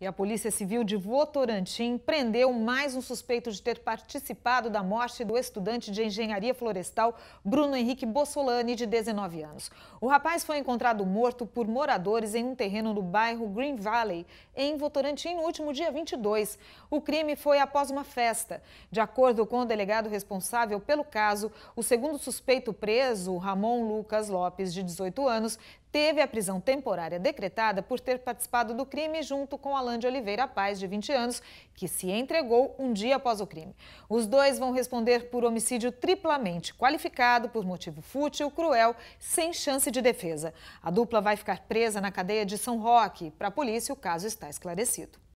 E a Polícia Civil de Votorantim prendeu mais um suspeito de ter participado da morte do estudante de engenharia florestal Bruno Henrique Bossolani, de 19 anos. O rapaz foi encontrado morto por moradores em um terreno no bairro Green Valley, em Votorantim, no último dia 22. O crime foi após uma festa. De acordo com o delegado responsável pelo caso, o segundo suspeito preso, Ramon Lucas Lopes, de 18 anos, teve a prisão temporária decretada por ter participado do crime junto com Alain de Oliveira Paz, de 20 anos, que se entregou um dia após o crime. Os dois vão responder por homicídio triplamente qualificado, por motivo fútil, cruel, sem chance de defesa. A dupla vai ficar presa na cadeia de São Roque. Para a polícia, o caso está esclarecido.